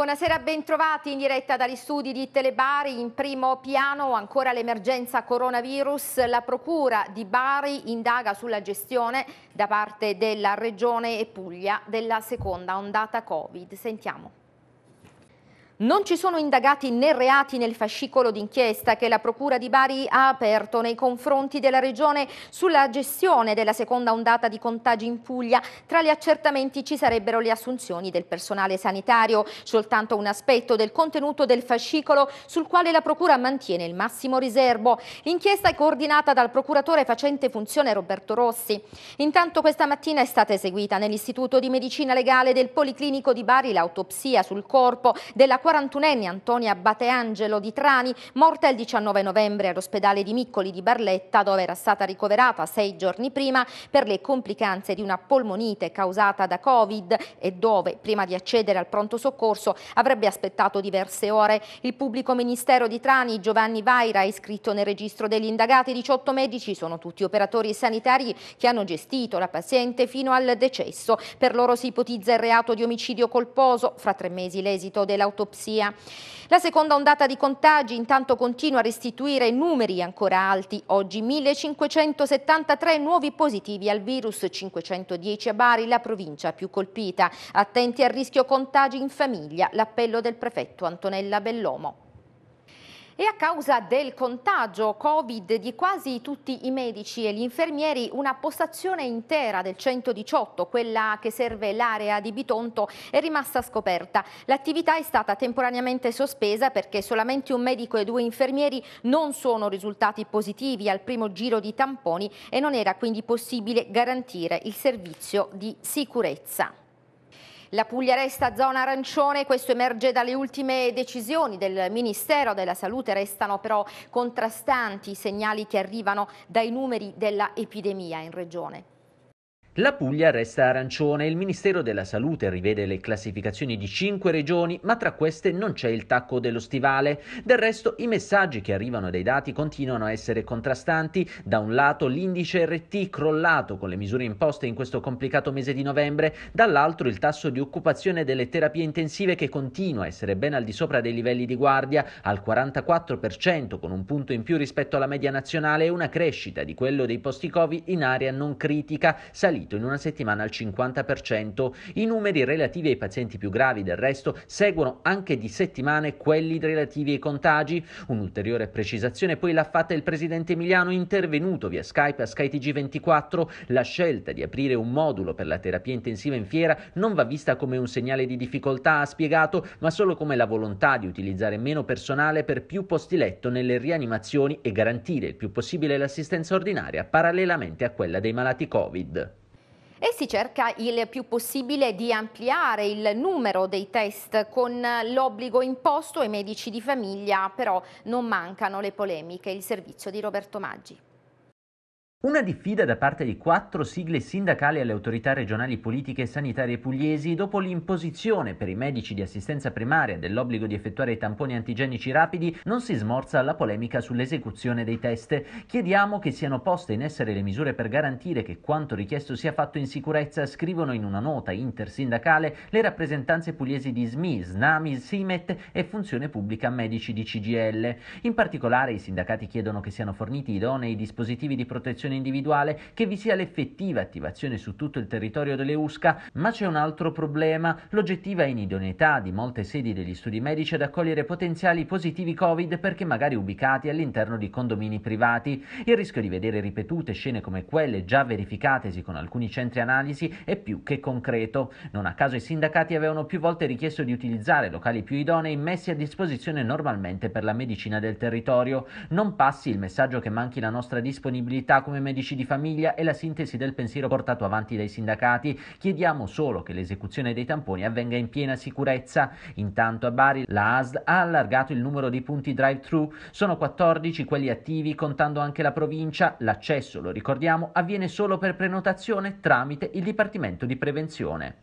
Buonasera, bentrovati in diretta dagli studi di Telebari. In primo piano ancora l'emergenza coronavirus. La Procura di Bari indaga sulla gestione da parte della Regione Puglia della seconda ondata Covid. Sentiamo. Non ci sono indagati né reati nel fascicolo d'inchiesta che la Procura di Bari ha aperto nei confronti della Regione sulla gestione della seconda ondata di contagi in Puglia. Tra gli accertamenti ci sarebbero le assunzioni del personale sanitario, soltanto un aspetto del contenuto del fascicolo sul quale la Procura mantiene il massimo riservo. L'inchiesta è coordinata dal procuratore facente funzione Roberto Rossi. Intanto questa mattina è stata eseguita nell'Istituto di Medicina Legale del Policlinico di Bari l'autopsia sul corpo della quale 41enne Antonia Bateangelo di Trani, morta il 19 novembre all'ospedale di Miccoli di Barletta, dove era stata ricoverata sei giorni prima per le complicanze di una polmonite causata da Covid e dove, prima di accedere al pronto soccorso, avrebbe aspettato diverse ore. Il pubblico ministero di Trani, Giovanni Vaira, è iscritto nel registro degli indagati, 18 medici sono tutti operatori sanitari che hanno gestito la paziente fino al decesso. Per loro si ipotizza il reato di omicidio colposo. Fra tre mesi l'esito dell'autopsia polizia. La seconda ondata di contagi intanto continua a restituire numeri ancora alti. Oggi 1573 nuovi positivi al virus, 510 a Bari, la provincia più colpita. Attenti al rischio contagi in famiglia, l'appello del prefetto Antonella Bellomo. E a causa del contagio Covid di quasi tutti i medici e gli infermieri, una postazione intera del 118, quella che serve l'area di Bitonto, è rimasta scoperta. L'attività è stata temporaneamente sospesa perché solamente un medico e due infermieri non sono risultati positivi al primo giro di tamponi e non era quindi possibile garantire il servizio di sicurezza. La Puglia resta zona arancione, questo emerge dalle ultime decisioni del Ministero della Salute, restano però contrastanti i segnali che arrivano dai numeri dell'epidemia in regione. La Puglia resta arancione, il Ministero della Salute rivede le classificazioni di cinque regioni, ma tra queste non c'è il tacco dello stivale. Del resto i messaggi che arrivano dai dati continuano a essere contrastanti. Da un lato l'indice RT crollato con le misure imposte in questo complicato mese di novembre, dall'altro il tasso di occupazione delle terapie intensive che continua a essere ben al di sopra dei livelli di guardia, al 44% con un punto in più rispetto alla media nazionale e una crescita di quello dei posti Covid in area non critica, salita salito in una settimana al 50%. I numeri relativi ai pazienti più gravi del resto seguono anche di settimane quelli relativi ai contagi. Un'ulteriore precisazione poi l'ha fatta il presidente Emiliano intervenuto via Skype a skytg 24 La scelta di aprire un modulo per la terapia intensiva in fiera non va vista come un segnale di difficoltà, ha spiegato, ma solo come la volontà di utilizzare meno personale per più posti letto nelle rianimazioni e garantire il più possibile l'assistenza ordinaria parallelamente a quella dei malati Covid e si cerca il più possibile di ampliare il numero dei test con l'obbligo imposto ai medici di famiglia, però non mancano le polemiche. Il servizio di Roberto Maggi. Una diffida da parte di quattro sigle sindacali alle autorità regionali politiche e sanitarie pugliesi dopo l'imposizione per i medici di assistenza primaria dell'obbligo di effettuare i tamponi antigenici rapidi non si smorza la polemica sull'esecuzione dei test. Chiediamo che siano poste in essere le misure per garantire che quanto richiesto sia fatto in sicurezza, scrivono in una nota intersindacale le rappresentanze pugliesi di SMI, SNAMI, SIMET e Funzione Pubblica Medici di CGL. In particolare i sindacati chiedono che siano forniti idonei dispositivi di protezione attivazione individuale, che vi sia l'effettiva attivazione su tutto il territorio delle USCA, ma c'è un altro problema, l'oggettiva inidoneità di molte sedi degli studi medici ad accogliere potenziali positivi Covid perché magari ubicati all'interno di condomini privati. Il rischio di vedere ripetute scene come quelle già verificatesi con alcuni centri analisi è più che concreto. Non a caso i sindacati avevano più volte richiesto di utilizzare locali più idonei messi a disposizione normalmente per la medicina del territorio. Non passi il messaggio che manchi la nostra disponibilità come come medici di famiglia e la sintesi del pensiero portato avanti dai sindacati. Chiediamo solo che l'esecuzione dei tamponi avvenga in piena sicurezza. Intanto a Bari la ASD ha allargato il numero di punti drive-thru. Sono 14 quelli attivi, contando anche la provincia. L'accesso, lo ricordiamo, avviene solo per prenotazione tramite il Dipartimento di Prevenzione.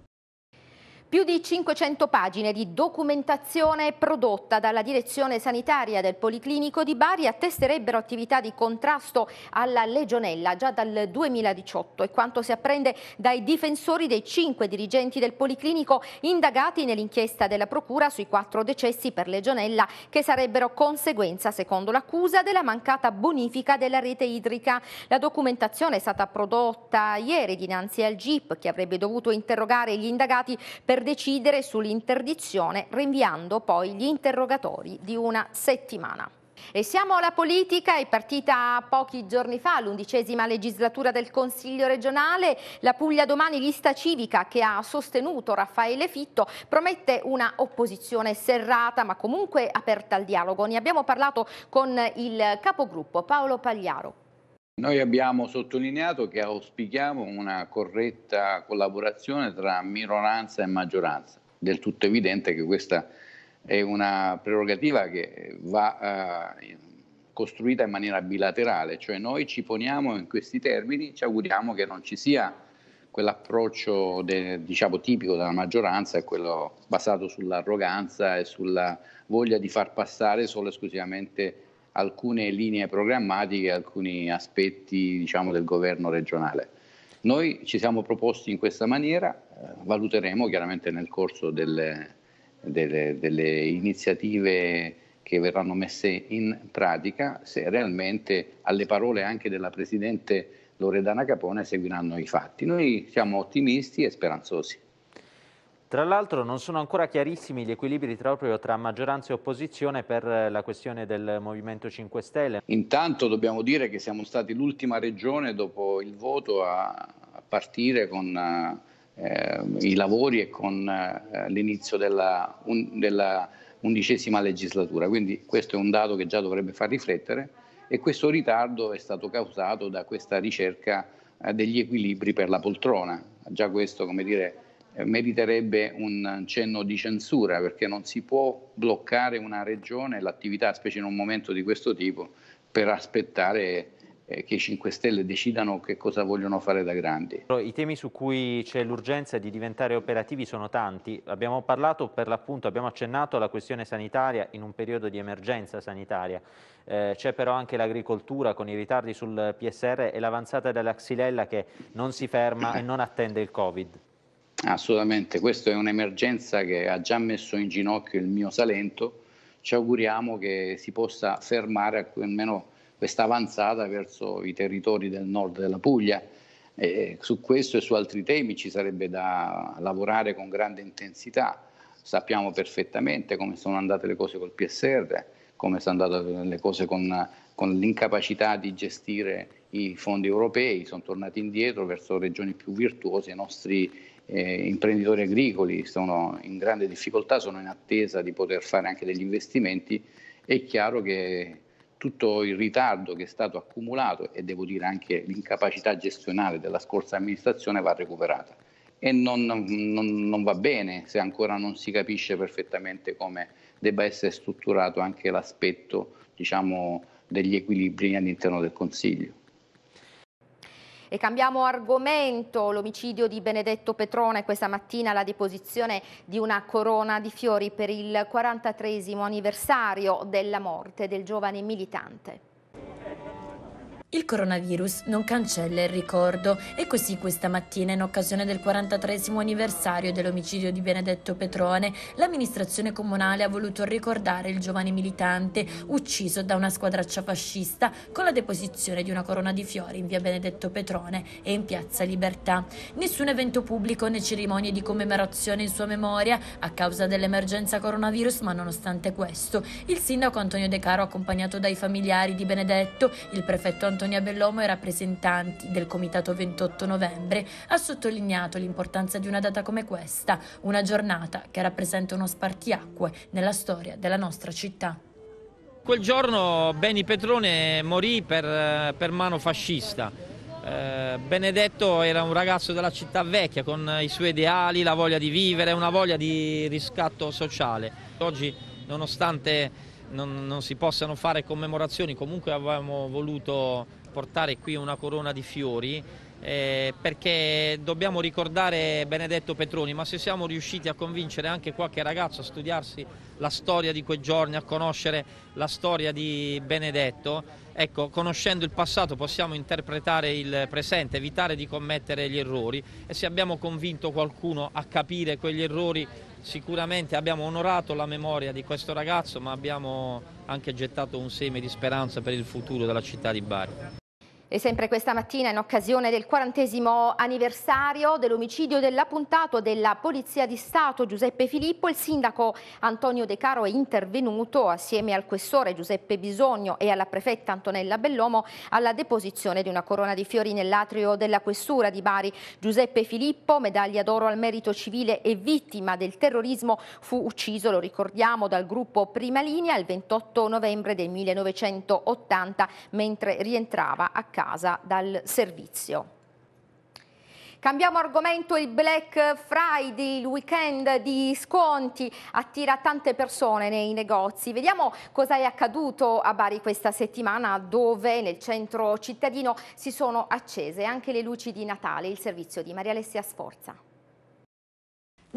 Più di 500 pagine di documentazione prodotta dalla direzione sanitaria del Policlinico di Bari attesterebbero attività di contrasto alla legionella già dal 2018 e quanto si apprende dai difensori dei cinque dirigenti del Policlinico indagati nell'inchiesta della Procura sui quattro decessi per legionella che sarebbero conseguenza, secondo l'accusa, della mancata bonifica della rete idrica. La documentazione è stata prodotta ieri dinanzi al GIP che avrebbe dovuto interrogare gli indagati per per decidere sull'interdizione rinviando poi gli interrogatori di una settimana. E siamo alla politica, è partita pochi giorni fa l'undicesima legislatura del Consiglio regionale, la Puglia domani lista civica che ha sostenuto Raffaele Fitto promette una opposizione serrata ma comunque aperta al dialogo. Ne abbiamo parlato con il capogruppo Paolo Pagliaro. Noi abbiamo sottolineato che auspichiamo una corretta collaborazione tra minoranza e maggioranza. Del tutto evidente che questa è una prerogativa che va eh, costruita in maniera bilaterale, cioè noi ci poniamo in questi termini, ci auguriamo che non ci sia quell'approccio de, diciamo, tipico della maggioranza, quello basato sull'arroganza e sulla voglia di far passare solo e esclusivamente alcune linee programmatiche, alcuni aspetti diciamo, del governo regionale. Noi ci siamo proposti in questa maniera, eh, valuteremo chiaramente nel corso delle, delle, delle iniziative che verranno messe in pratica se realmente alle parole anche della Presidente Loredana Capone seguiranno i fatti. Noi siamo ottimisti e speranzosi. Tra l'altro non sono ancora chiarissimi gli equilibri proprio tra maggioranza e opposizione per eh, la questione del Movimento 5 Stelle. Intanto dobbiamo dire che siamo stati l'ultima regione dopo il voto a partire con eh, i lavori e con eh, l'inizio della, un, della undicesima legislatura. Quindi questo è un dato che già dovrebbe far riflettere e questo ritardo è stato causato da questa ricerca eh, degli equilibri per la poltrona. Già questo, come dire, eh, meriterebbe un cenno di censura perché non si può bloccare una regione l'attività, specie in un momento di questo tipo, per aspettare eh, che i 5 Stelle decidano che cosa vogliono fare da grandi. I temi su cui c'è l'urgenza di diventare operativi sono tanti. Abbiamo parlato per l'appunto, abbiamo accennato alla questione sanitaria in un periodo di emergenza sanitaria. Eh, c'è però anche l'agricoltura con i ritardi sul PSR e l'avanzata della xylella che non si ferma e non attende il Covid. Assolutamente, questa è un'emergenza che ha già messo in ginocchio il mio Salento. Ci auguriamo che si possa fermare almeno questa avanzata verso i territori del nord della Puglia. E su questo e su altri temi ci sarebbe da lavorare con grande intensità. Sappiamo perfettamente come sono andate le cose col PSR, come sono andate le cose con, con l'incapacità di gestire i fondi europei, sono tornati indietro verso regioni più virtuose, i nostri eh, imprenditori agricoli sono in grande difficoltà, sono in attesa di poter fare anche degli investimenti, è chiaro che tutto il ritardo che è stato accumulato e devo dire anche l'incapacità gestionale della scorsa amministrazione va recuperata e non, non, non va bene se ancora non si capisce perfettamente come debba essere strutturato anche l'aspetto diciamo, degli equilibri all'interno del Consiglio. E cambiamo argomento, l'omicidio di Benedetto Petrone, questa mattina la deposizione di una corona di fiori per il 43 anniversario della morte del giovane militante. Il coronavirus non cancella il ricordo e così questa mattina, in occasione del 43 anniversario dell'omicidio di Benedetto Petrone, l'amministrazione comunale ha voluto ricordare il giovane militante ucciso da una squadraccia fascista con la deposizione di una corona di fiori in via Benedetto Petrone e in piazza Libertà. Nessun evento pubblico né cerimonie di commemorazione in sua memoria a causa dell'emergenza coronavirus, ma nonostante questo, il sindaco Antonio De Caro, accompagnato dai familiari di Benedetto, il prefetto Antonio Sonia Bellomo e rappresentanti del Comitato 28 novembre ha sottolineato l'importanza di una data come questa, una giornata che rappresenta uno spartiacque nella storia della nostra città. Quel giorno Beni Petrone morì per, per mano fascista. Eh, Benedetto era un ragazzo della città vecchia con i suoi ideali, la voglia di vivere, una voglia di riscatto sociale. Oggi, nonostante non, non si possano fare commemorazioni, comunque avevamo voluto portare qui una corona di fiori eh, perché dobbiamo ricordare Benedetto Petroni, ma se siamo riusciti a convincere anche qualche ragazzo a studiarsi la storia di quei giorni, a conoscere la storia di Benedetto, ecco, conoscendo il passato possiamo interpretare il presente, evitare di commettere gli errori e se abbiamo convinto qualcuno a capire quegli errori sicuramente abbiamo onorato la memoria di questo ragazzo ma abbiamo anche gettato un seme di speranza per il futuro della città di Bari. E sempre questa mattina, in occasione del quarantesimo anniversario dell'omicidio dell'appuntato della Polizia di Stato Giuseppe Filippo, il sindaco Antonio De Caro è intervenuto assieme al questore Giuseppe Bisogno e alla prefetta Antonella Bellomo alla deposizione di una corona di fiori nell'atrio della questura di Bari. Giuseppe Filippo, medaglia d'oro al merito civile e vittima del terrorismo, fu ucciso, lo ricordiamo, dal gruppo Prima Linea il 28 novembre del 1980 mentre rientrava a casa casa dal servizio. Cambiamo argomento, il Black Friday, il weekend di sconti attira tante persone nei negozi. Vediamo cosa è accaduto a Bari questa settimana dove nel centro cittadino si sono accese anche le luci di Natale, il servizio di Maria Alessia Sforza.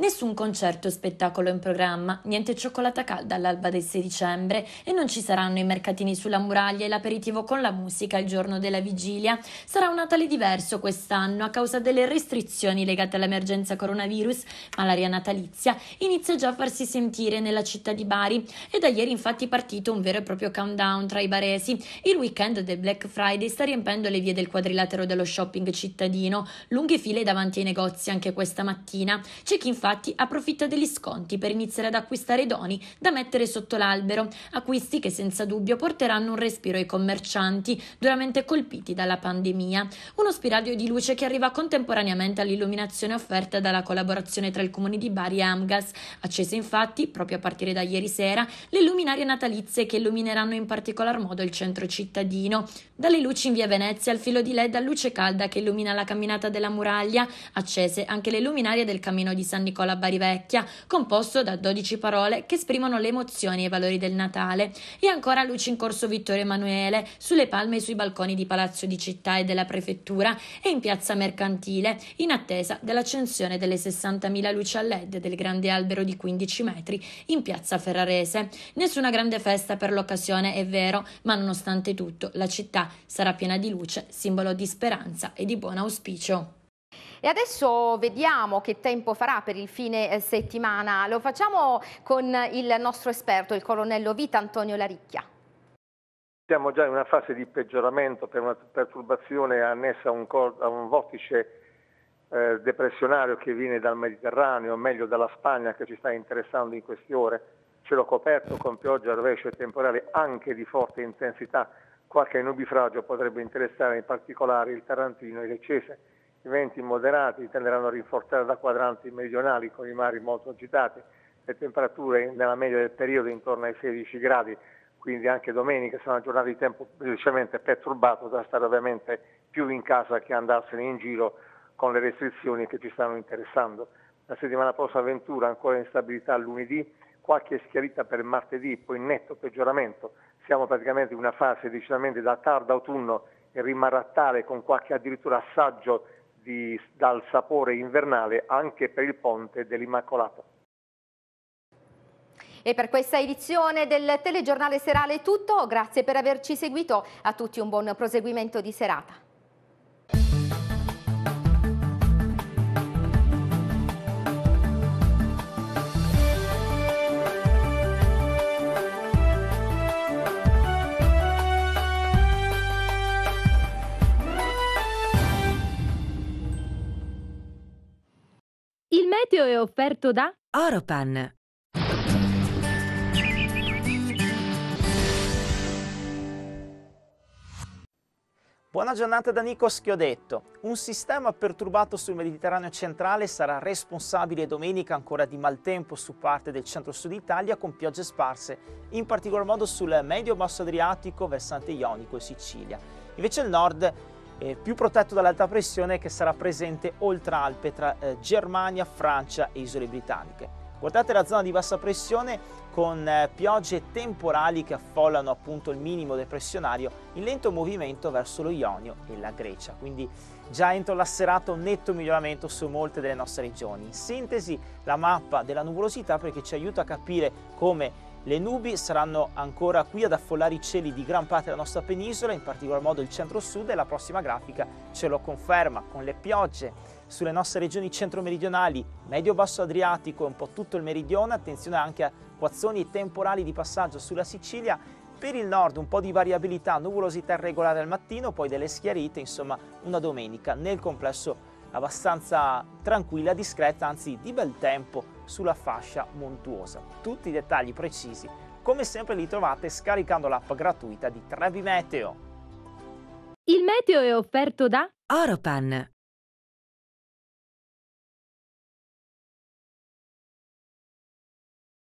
Nessun concerto o spettacolo in programma, niente cioccolata calda all'alba del 6 dicembre e non ci saranno i mercatini sulla muraglia e l'aperitivo con la musica il giorno della vigilia. Sarà un Natale diverso quest'anno a causa delle restrizioni legate all'emergenza coronavirus, ma l'aria natalizia inizia già a farsi sentire nella città di Bari e da ieri infatti è partito un vero e proprio countdown tra i baresi. Il weekend del Black Friday sta riempendo le vie del quadrilatero dello shopping cittadino, lunghe file davanti ai negozi anche questa mattina. C'è chi infatti infatti approfitta degli sconti per iniziare ad acquistare doni da mettere sotto l'albero, acquisti che senza dubbio porteranno un respiro ai commercianti duramente colpiti dalla pandemia. Uno spiraglio di luce che arriva contemporaneamente all'illuminazione offerta dalla collaborazione tra il comune di Bari e Amgas, accese infatti proprio a partire da ieri sera le luminarie natalizie che illumineranno in particolar modo il centro cittadino, dalle luci in via Venezia al filo di LED a luce calda che illumina la camminata della muraglia, accese anche le luminarie del cammino di San Nicolò Nicola Barivecchia, composto da 12 parole che esprimono le emozioni e i valori del Natale, e ancora luci in corso Vittorio Emanuele, sulle palme e sui balconi di Palazzo di Città e della Prefettura e in Piazza Mercantile, in attesa dell'accensione delle 60.000 luci a LED del grande albero di 15 metri in Piazza Ferrarese. Nessuna grande festa per l'occasione, è vero, ma nonostante tutto la città sarà piena di luce, simbolo di speranza e di buon auspicio. E adesso vediamo che tempo farà per il fine eh, settimana. Lo facciamo con il nostro esperto, il colonnello Vita Antonio Laricchia. Siamo già in una fase di peggioramento per una perturbazione annessa a un, a un vortice eh, depressionario che viene dal Mediterraneo, o meglio dalla Spagna che ci sta interessando in queste ore. Cielo coperto con pioggia, rovescio e temporale anche di forte intensità. Qualche nubifragio potrebbe interessare in particolare il Tarantino e le Cese i venti moderati tenderanno a rinforzare da quadranti meridionali con i mari molto agitati, le temperature nella media del periodo intorno ai 16 gradi, quindi anche domenica sarà una giornata di tempo velocemente perturbato da stare ovviamente più in casa che andarsene in giro con le restrizioni che ci stanno interessando. La settimana prossima avventura ancora in stabilità lunedì, qualche schiarita per martedì, poi netto peggioramento. Siamo praticamente in una fase decisamente da tardo autunno e rimarrà tale con qualche addirittura assaggio di, dal sapore invernale anche per il ponte dell'Immacolata. E per questa edizione del telegiornale serale è tutto, grazie per averci seguito, a tutti un buon proseguimento di serata. spazio è offerto da Oropan. Buona giornata da Nico Schiodetto. Un sistema perturbato sul Mediterraneo centrale sarà responsabile domenica ancora di maltempo su parte del centro-sud Italia con piogge sparse, in particolar modo sul medio-basso Adriatico, versante ionico e Sicilia. Invece il nord eh, più protetto dall'alta pressione che sarà presente oltre Alpe tra eh, Germania, Francia e Isole Britanniche. Guardate la zona di bassa pressione con eh, piogge temporali che affollano appunto il minimo depressionario in lento movimento verso lo Ionio e la Grecia, quindi già entro la serata un netto miglioramento su molte delle nostre regioni. In sintesi la mappa della nuvolosità perché ci aiuta a capire come le nubi saranno ancora qui ad affollare i cieli di gran parte della nostra penisola, in particolar modo il centro-sud e la prossima grafica ce lo conferma, con le piogge sulle nostre regioni centro-meridionali, medio-basso Adriatico e un po' tutto il meridione, attenzione anche a quazzoni temporali di passaggio sulla Sicilia, per il nord un po' di variabilità, nuvolosità irregolare al mattino, poi delle schiarite, insomma una domenica nel complesso abbastanza tranquilla, discreta, anzi di bel tempo sulla fascia montuosa. Tutti i dettagli precisi come sempre li trovate scaricando l'app gratuita di Trevi Meteo. Il meteo è offerto da Oropan